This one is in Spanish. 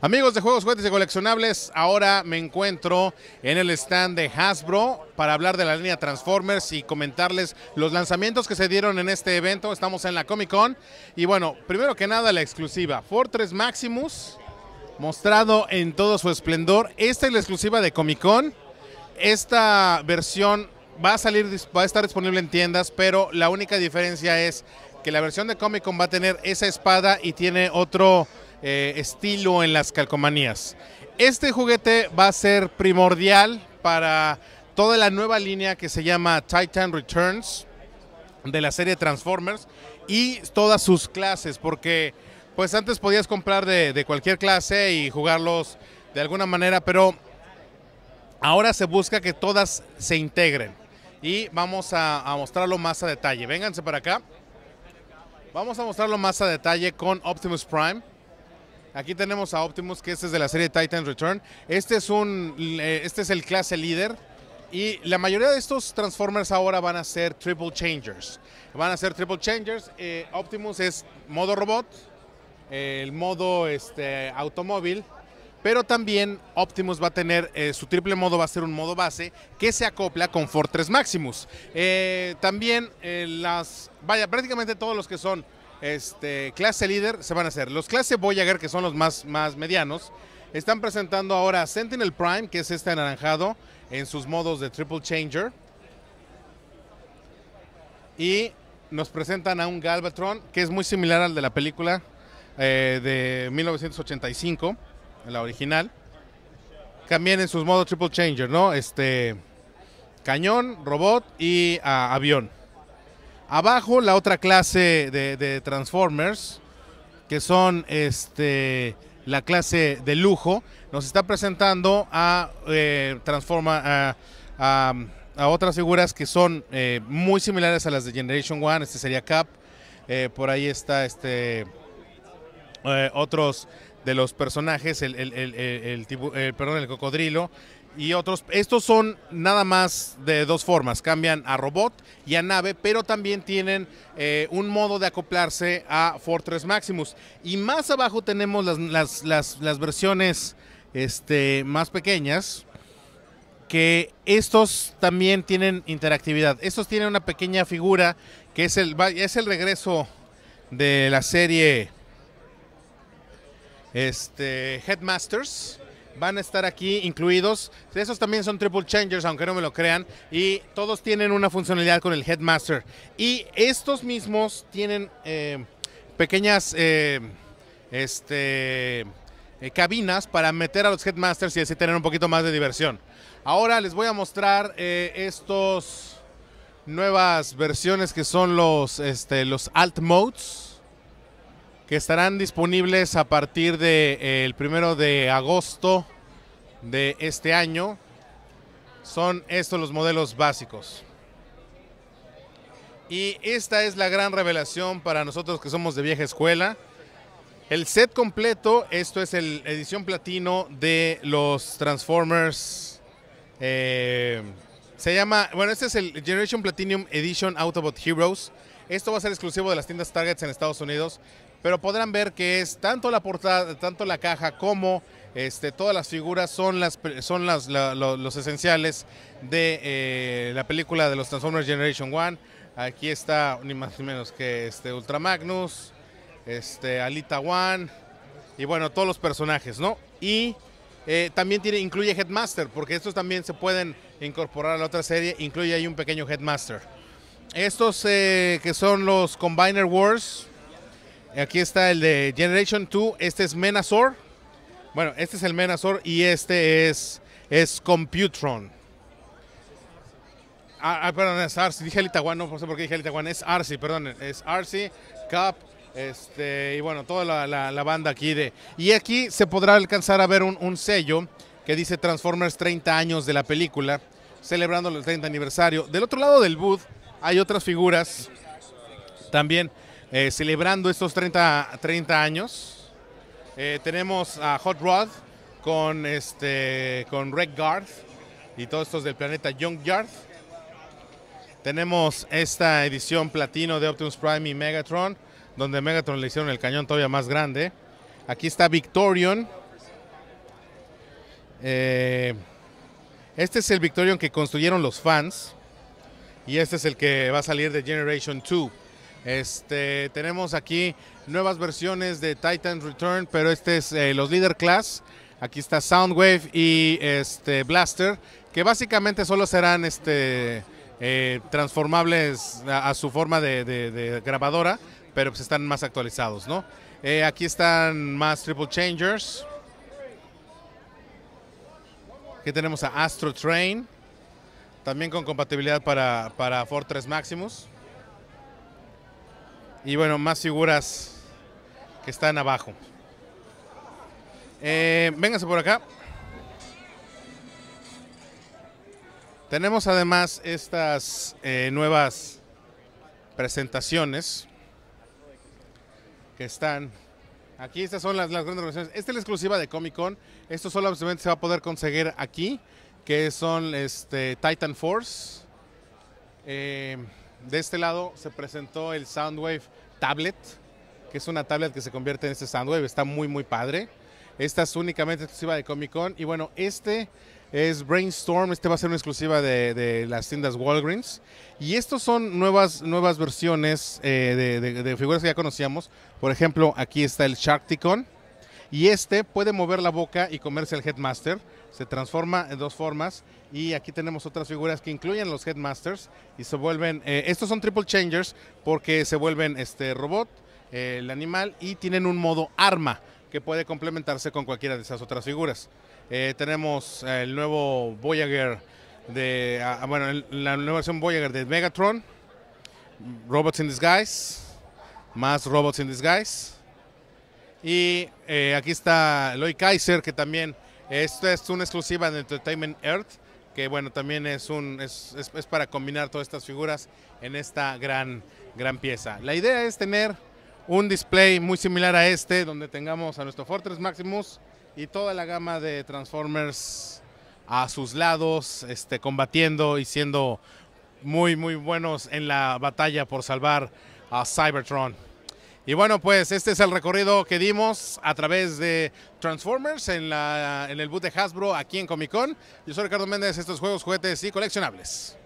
Amigos de Juegos, Juguetes y Coleccionables, ahora me encuentro en el stand de Hasbro para hablar de la línea Transformers y comentarles los lanzamientos que se dieron en este evento. Estamos en la Comic Con y bueno, primero que nada la exclusiva Fortress Maximus, mostrado en todo su esplendor. Esta es la exclusiva de Comic Con. Esta versión va a salir, va a estar disponible en tiendas, pero la única diferencia es que la versión de Comic Con va a tener esa espada y tiene otro eh, estilo en las calcomanías. Este juguete va a ser primordial para toda la nueva línea que se llama Titan Returns de la serie Transformers y todas sus clases, porque pues antes podías comprar de, cualquier clase y jugarlos de alguna manera, pero ahora se busca que todas se integren y vamos a, a mostrarlo más a detalle. Vénganse para acá. Vamos a mostrarlo más a detalle con Optimus Prime. Aquí tenemos a Optimus, que este es de la serie Titan Return. Este es, un, eh, este es el clase líder. Y la mayoría de estos Transformers ahora van a ser Triple Changers. Van a ser Triple Changers. Eh, Optimus es modo robot, el modo este, automóvil. Pero también Optimus va a tener, eh, su triple modo va a ser un modo base que se acopla con Fortress Maximus. también las, vaya, prácticamente todos los que son este, clase líder se van a hacer. Los clase Voyager, que son los más, más medianos, están presentando ahora Sentinel Prime, que es este anaranjado, en sus modos de Triple Changer. Y nos presentan a un Galvatron, que es muy similar al de la película eh, de 1985, la original. También en sus modos Triple Changer, ¿no? Este, cañón, robot y ah, avión. Abajo la otra clase de, Transformers, que son este, la clase de lujo, nos está presentando a, eh, transforma, a, otras figuras que son eh, muy similares a las de Generation One, este sería Cap, eh, por ahí está este, otros de los personajes, el, el, el, el cocodrilo, y otros. Estos son nada más de dos formas, cambian a robot y a nave, pero también tienen eh, un modo de acoplarse a Fortress Maximus. Y más abajo tenemos las, versiones este, más pequeñas, que estos también tienen interactividad. Estos tienen una pequeña figura que es el, es el regreso de la serie este, Headmasters van a estar aquí incluidos. Esos también son triple changers, aunque no me lo crean, y todos tienen una funcionalidad con el headmaster. Y estos mismos tienen eh, pequeñas eh, este, eh, cabinas para meter a los headmasters y así tener un poquito más de diversión. Ahora les voy a mostrar estos nuevas versiones que son los, este, los alt modes que estarán disponibles a partir del de, eh, el primero de agosto de este año. Son estos los modelos básicos. Y esta es la gran revelación para nosotros que somos de vieja escuela. El set completo, esto es el edición platino de los Transformers. Eh, se llama, bueno, este es el Generation Platinum Edition Autobot Heroes. Esto va a ser exclusivo de las tiendas Targets en Estados Unidos pero podrán ver que es tanto la portada, tanto la caja como este, todas las figuras son, las, son las, los, esenciales de eh, la película de los Transformers Generation One. Aquí está ni más ni menos que este, Ultra Magnus, este, Alita One y bueno, todos los personajes, ¿no? Y eh, también tiene, incluye Headmaster, porque estos también se pueden incorporar a la otra serie, incluye ahí un pequeño Headmaster. Estos eh, que son los Combiner Wars, Aquí está el de Generation 2. Este es Menazor. Bueno, este es el Menazor y este es, es Computron. Ah, ah perdón, es Arsi. Dije el no, sé por qué dije Es Arsi, perdón. Es Arsi, Cap, este, y bueno, toda la, banda aquí de... Y aquí se podrá alcanzar a ver un, un sello que dice Transformers 30 años de la película, celebrando el 30 aniversario. Del otro lado del booth hay otras figuras también eh, celebrando estos 30, años. Eh, tenemos a Hot Rod con, este, con Red Garth y todos estos del planeta Young Yard. Tenemos esta edición platino de Optimus Prime y Megatron, donde Megatron le hicieron el cañón todavía más grande. Aquí está Victorion. Eh, este es el Victorion que construyeron los fans. Y este es el que va a salir de Generation 2. Este, tenemos aquí nuevas versiones de Titan Return, pero este es eh, los Leader Class. Aquí está Soundwave y este, Blaster, que básicamente solo serán este, eh, transformables a, su forma de, grabadora, pero pues están más actualizados, ¿no? Eh, aquí están más Triple Changers. Aquí tenemos a Astrotrain, también con compatibilidad para, para Fortress Maximus y bueno, más figuras que están abajo. Eh, vénganse por acá. Tenemos además estas eh, nuevas presentaciones que están aquí. Estas son las, las grandes revelaciones Esta es la exclusiva de Comic Con. Esto solamente se va a poder conseguir aquí, que son este, Titan Force. Eh, de este lado se presentó el Soundwave Tablet, que es una tablet que se convierte en este Soundwave. Está muy, muy padre. Esta es únicamente exclusiva de Comic Con. Y bueno, este es Brainstorm. Este va a ser una exclusiva de, las tiendas Walgreens. Y estos son nuevas, nuevas versiones eh, de, de, figuras que ya conocíamos. Por ejemplo, aquí está el Sharkticon y este puede mover la boca y comerse el Headmaster. Se transforma en dos formas y aquí tenemos otras figuras que incluyen los Headmasters y se vuelven, eh, estos son Triple Changers porque se vuelven este robot, eh, el animal y tienen un modo arma que puede complementarse con cualquiera de esas otras figuras. Eh, tenemos el nuevo Voyager de, ah, ah, bueno, la nueva versión Voyager de Megatron, Robots in Disguise, más Robots in Disguise y eh, aquí está Loy Kaiser, que también, esto es una exclusiva de Entertainment Earth, que bueno, también es, un, es, para combinar todas estas figuras en esta gran, gran pieza. La idea es tener un display muy similar a este, donde tengamos a nuestro Fortress Maximus y toda la gama de Transformers a sus lados, este, combatiendo y siendo muy, muy buenos en la batalla por salvar a Cybertron. Y bueno, pues este es el recorrido que dimos a través de Transformers en, la, en el boot de Hasbro aquí en Comic Con. Yo soy Ricardo Méndez, estos juegos, juguetes y coleccionables.